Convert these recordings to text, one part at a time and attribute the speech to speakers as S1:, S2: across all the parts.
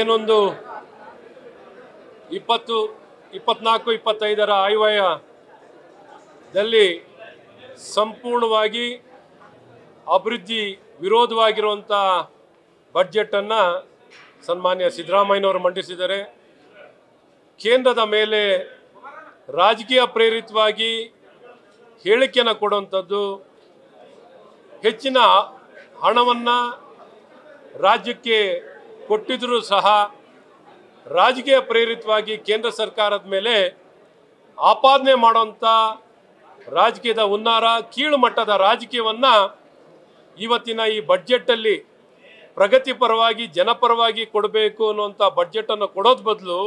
S1: ಏನೊಂದು ಇಪ್ಪತ್ತು ಇಪ್ಪತ್ನಾಲ್ಕು ಇಪ್ಪತ್ತೈದರ ಆಯ್ವಯದಲ್ಲಿ ಸಂಪೂರ್ಣವಾಗಿ ಅಭಿವೃದ್ಧಿ ವಿರೋಧವಾಗಿರುವಂಥ ಬಡ್ಜೆಟನ್ನು ಸನ್ಮಾನ್ಯ ಸಿದ್ದರಾಮಯ್ಯನವರು ಮಂಡಿಸಿದ್ದಾರೆ ಕೇಂದ್ರದ ಮೇಲೆ ರಾಜಕೀಯ ಪ್ರೇರಿತವಾಗಿ ಹೇಳಿಕೆಯನ್ನು ಕೊಡುವಂಥದ್ದು ಹೆಚ್ಚಿನ ಹಣವನ್ನು ರಾಜ್ಯಕ್ಕೆ ಕೊಟ್ಟಿದ್ರೂ ಸಹ ರಾಜಕೀಯ ಪ್ರೇರಿತವಾಗಿ ಕೇಂದ್ರ ಸರ್ಕಾರದ ಮೇಲೆ ಆಪಾದನೆ ಮಾಡೋಂಥ ರಾಜಕೀಯದ ಹುನ್ನಾರ ಕೀಳು ಮಟ್ಟದ ರಾಜಕೀಯವನ್ನು ಇವತ್ತಿನ ಈ ಬಡ್ಜೆಟಲ್ಲಿ ಪ್ರಗತಿಪರವಾಗಿ ಜನಪರವಾಗಿ ಕೊಡಬೇಕು ಅನ್ನುವಂಥ ಬಡ್ಜೆಟನ್ನು ಕೊಡೋದು ಬದಲು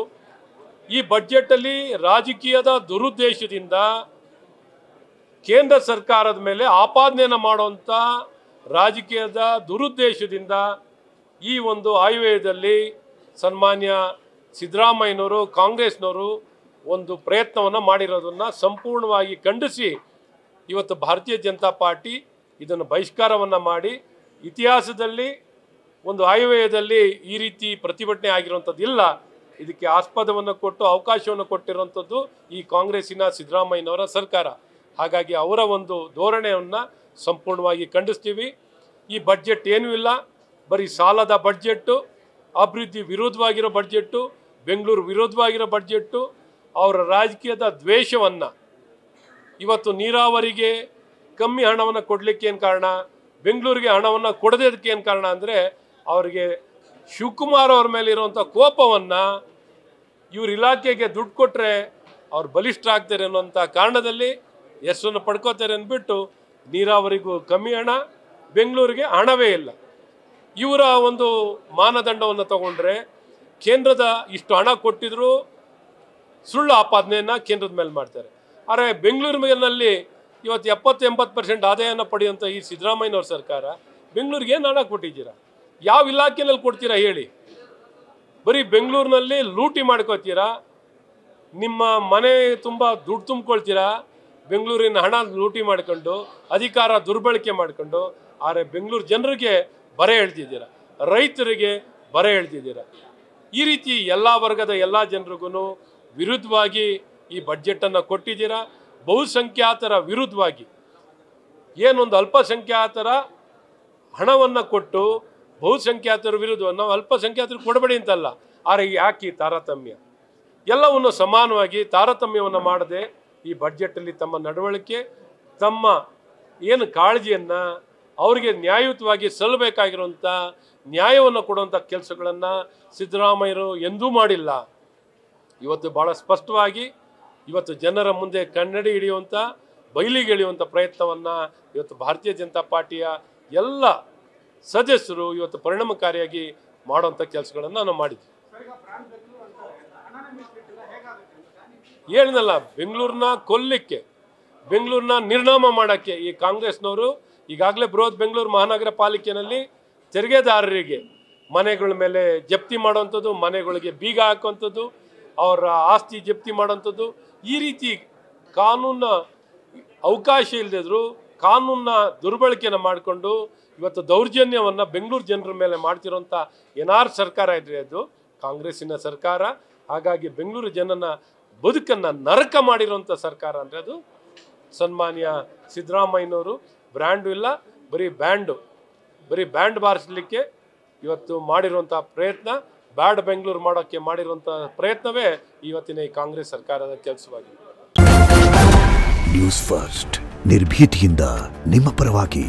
S1: ಈ ಬಡ್ಜೆಟಲ್ಲಿ ರಾಜಕೀಯದ ದುರುದ್ದೇಶದಿಂದ ಕೇಂದ್ರ ಸರ್ಕಾರದ ಮೇಲೆ ಆಪಾದನೆಯನ್ನು ಮಾಡುವಂಥ ರಾಜಕೀಯದ ದುರುದ್ದೇಶದಿಂದ ಈ ಒಂದು ಆಯುವ್ಯಯದಲ್ಲಿ ಸನ್ಮಾನ್ಯ ಸಿದ್ದರಾಮಯ್ಯನವರು ಕಾಂಗ್ರೆಸ್ನವರು ಒಂದು ಪ್ರಯತ್ನವನ್ನು ಮಾಡಿರೋದನ್ನು ಸಂಪೂರ್ಣವಾಗಿ ಖಂಡಿಸಿ ಇವತ್ತು ಭಾರತೀಯ ಜನತಾ ಪಾರ್ಟಿ ಇದನ್ನು ಬಹಿಷ್ಕಾರವನ್ನು ಮಾಡಿ ಇತಿಹಾಸದಲ್ಲಿ ಒಂದು ಆಯವ್ಯಯದಲ್ಲಿ ಈ ರೀತಿ ಪ್ರತಿಭಟನೆ ಆಗಿರುವಂಥದ್ದಿಲ್ಲ ಇದಕ್ಕೆ ಆಸ್ಪದವನ್ನು ಕೊಟ್ಟು ಅವಕಾಶವನ್ನು ಕೊಟ್ಟಿರುವಂಥದ್ದು ಈ ಕಾಂಗ್ರೆಸ್ಸಿನ ಸಿದ್ದರಾಮಯ್ಯನವರ ಸರ್ಕಾರ ಹಾಗಾಗಿ ಅವರ ಒಂದು ಧೋರಣೆಯನ್ನು ಸಂಪೂರ್ಣವಾಗಿ ಖಂಡಿಸ್ತೀವಿ ಈ ಬಡ್ಜೆಟ್ ಏನೂ ಇಲ್ಲ ಬರೀ ಸಾಲದ ಬಡ್ಜೆಟ್ಟು ಅಭಿವೃದ್ಧಿ ವಿರೋಧವಾಗಿರೋ ಬಡ್ಜೆಟ್ಟು ಬೆಂಗಳೂರು ವಿರೋಧವಾಗಿರೋ ಬಡ್ಜೆಟ್ಟು ಅವರ ರಾಜಕೀಯದ ದ್ವೇಷವನ್ನು ಇವತ್ತು ನೀರಾವರಿಗೆ ಕಮ್ಮಿ ಹಣವನ್ನು ಕೊಡಲಿಕ್ಕೆ ಏನು ಕಾರಣ ಬೆಂಗಳೂರಿಗೆ ಹಣವನ್ನು ಕೊಡದೇದಕ್ಕೆ ಏನು ಕಾರಣ ಅಂದರೆ ಅವರಿಗೆ ಶಿವಕುಮಾರ್ ಅವ್ರ ಮೇಲೆ ಇರುವಂಥ ಕೋಪವನ್ನು ಇವ್ರ ಇಲಾಖೆಗೆ ದುಡ್ಡು ಕೊಟ್ಟರೆ ಅವ್ರು ಬಲಿಷ್ಠ ಆಗ್ತಾರೆ ಅನ್ನೋಂಥ ಕಾರಣದಲ್ಲಿ ಹೆಸರನ್ನು ಪಡ್ಕೋತಾರೆ ಅಂದ್ಬಿಟ್ಟು ನೀರಾವರಿಗೂ ಕಮ್ಮಿ ಹಣ ಬೆಂಗಳೂರಿಗೆ ಹಣವೇ ಇಲ್ಲ ಇವರ ಒಂದು ಮಾನದಂಡವನ್ನು ತಗೊಂಡ್ರೆ ಕೇಂದ್ರದ ಇಷ್ಟು ಹಣ ಕೊಟ್ಟಿದ್ರು ಸುಳ್ಳು ಆಪಾದನೆಯನ್ನು ಕೇಂದ್ರದ ಮೇಲೆ ಮಾಡ್ತಾರೆ ಆದರೆ ಬೆಂಗಳೂರು ಮೇಲಿನಲ್ಲಿ ಇವತ್ತು ಎಪ್ಪತ್ತು ಎಂಬತ್ತು ಪರ್ಸೆಂಟ್ ಆದಾಯವನ್ನು ಪಡೆಯುವಂಥ ಈ ಸಿದ್ದರಾಮಯ್ಯನವ್ರ ಸರ್ಕಾರ ಬೆಂಗಳೂರಿಗೆ ಏನು ಹಣ ಕೊಟ್ಟಿದ್ದೀರಾ ಯಾವ ಇಲಾಖೆಯಲ್ಲಿ ಕೊಡ್ತೀರಾ ಹೇಳಿ ಬರೀ ಬೆಂಗಳೂರಿನಲ್ಲಿ ಲೂಟಿ ಮಾಡ್ಕೋತೀರಾ ನಿಮ್ಮ ಮನೆ ತುಂಬ ದುಡ್ಡು ತುಂಬ್ಕೊಳ್ತೀರಾ ಬೆಂಗಳೂರಿನ ಹಣ ಲೂಟಿ ಮಾಡಿಕೊಂಡು ಅಧಿಕಾರ ದುರ್ಬಳಕೆ ಮಾಡ್ಕೊಂಡು ಆದರೆ ಬೆಂಗಳೂರು ಜನರಿಗೆ ಬರೆ ಎಳ್ದಿದ್ದೀರಾ ರೈತರಿಗೆ ಬರೆ ಎಳ್ದಿದ್ದೀರಾ ಈ ರೀತಿ ಎಲ್ಲ ವರ್ಗದ ಎಲ್ಲ ಜನರಿಗೂ ವಿರುದ್ಧವಾಗಿ ಈ ಬಡ್ಜೆಟನ್ನು ಕೊಟ್ಟಿದ್ದೀರಾ ಬಹುಸಂಖ್ಯಾತರ ವಿರುದ್ಧವಾಗಿ ಏನೊಂದು ಅಲ್ಪಸಂಖ್ಯಾತರ ಹಣವನ್ನು ಕೊಟ್ಟು ಬಹುಸಂಖ್ಯಾತರ ವಿರುದ್ಧ ನಾವು ಅಲ್ಪಸಂಖ್ಯಾತರು ಕೊಡಬೇಡಿ ಅಂತಲ್ಲ ಆದರೆ ಯಾಕೆ ಈ ತಾರತಮ್ಯ ಎಲ್ಲವನ್ನು ಸಮಾನವಾಗಿ ತಾರತಮ್ಯವನ್ನು ಮಾಡದೆ ಈ ಬಡ್ಜೆಟಲ್ಲಿ ತಮ್ಮ ನಡವಳಿಕೆ ತಮ್ಮ ಏನು ಕಾಳಜಿಯನ್ನು ಅವರಿಗೆ ನ್ಯಾಯಯುತವಾಗಿ ಸಲ್ಲಬೇಕಾಗಿರುವಂಥ ನ್ಯಾಯವನ್ನು ಕೊಡುವಂಥ ಕೆಲಸಗಳನ್ನು ಸಿದ್ದರಾಮಯ್ಯರು ಎಂದೂ ಮಾಡಿಲ್ಲ ಇವತ್ತು ಭಾಳ ಸ್ಪಷ್ಟವಾಗಿ ಇವತ್ತು ಜನರ ಮುಂದೆ ಕನ್ನಡಿ ಹಿಡಿಯುವಂಥ ಬಯಲಿಗೆ ಇಳಿಯುವಂಥ ಪ್ರಯತ್ನವನ್ನು ಇವತ್ತು ಭಾರತೀಯ ಜನತಾ ಪಾರ್ಟಿಯ ಎಲ್ಲ ಸದಸ್ಯರು ಇವತ್ತು ಪರಿಣಾಮಕಾರಿಯಾಗಿ ಮಾಡುವಂಥ ಕೆಲಸಗಳನ್ನು ನಾನು ಮಾಡಿದ್ವಿ ಹೇಳಿದಲ್ಲ ಬೆಂಗಳೂರನ್ನ ಕೊಲ್ಲಿಕ್ಕೆ ಬೆಂಗಳೂರನ್ನ ನಿರ್ನಾಮ ಮಾಡೋಕ್ಕೆ ಈ ಕಾಂಗ್ರೆಸ್ನವರು ಈಗಾಗಲೇ ಬೃಹತ್ ಬೆಂಗಳೂರು ಮಹಾನಗರ ಪಾಲಿಕೆಯಲ್ಲಿ ತೆರಿಗೆದಾರರಿಗೆ ಮನೆಗಳ ಮೇಲೆ ಜಪ್ತಿ ಮಾಡುವಂಥದ್ದು ಮನೆಗಳಿಗೆ ಬೀಗ ಹಾಕುವಂಥದ್ದು ಅವರ ಆಸ್ತಿ ಜಪ್ತಿ ಮಾಡೋವಂಥದ್ದು ಈ ರೀತಿ ಕಾನೂನ ಅವಕಾಶ ಇಲ್ಲದಿದ್ರು ಕಾನೂನ ದುರ್ಬಳಕೆಯನ್ನು ಮಾಡಿಕೊಂಡು ಇವತ್ತು ದೌರ್ಜನ್ಯವನ್ನು ಬೆಂಗಳೂರು ಜನರ ಮೇಲೆ ಮಾಡ್ತಿರೋಂಥ ಆರ್ ಸರ್ಕಾರ ಇದ್ರೆ ಅದು ಕಾಂಗ್ರೆಸ್ಸಿನ ಸರ್ಕಾರ ಹಾಗಾಗಿ ಬೆಂಗಳೂರು ಜನನ ಬದುಕನ್ನು ನರಕ ಮಾಡಿರೋಂಥ ಸರ್ಕಾರ ಅಂದರೆ ಅದು ಸನ್ಮಾನ್ಯ ಸಿದ್ದರಾಮಯ್ಯನವರು ಬ್ರ್ಯಾಂಡು ಇಲ್ಲ ಬರೀ ಬ್ಯಾಂಡು ಬರೀ ಬ್ಯಾಂಡ್ ಬಾರಿಸಲಿಕ್ಕೆ ಇವತ್ತು ಮಾಡಿರುವಂಥ ಪ್ರಯತ್ನ ಬ್ಯಾಡ್ ಬೆಂಗಳೂರು ಮಾಡೋಕ್ಕೆ ಮಾಡಿರುವಂಥ ಪ್ರಯತ್ನವೇ ಇವತ್ತಿನ ಈ ಕಾಂಗ್ರೆಸ್ ಸರ್ಕಾರದ ಕೆಲಸವಾಗಿದೆ ನ್ಯೂಸ್ ಫಸ್ಟ್ ನಿರ್ಭೀತಿಯಿಂದ ನಿಮ್ಮ ಪರವಾಗಿ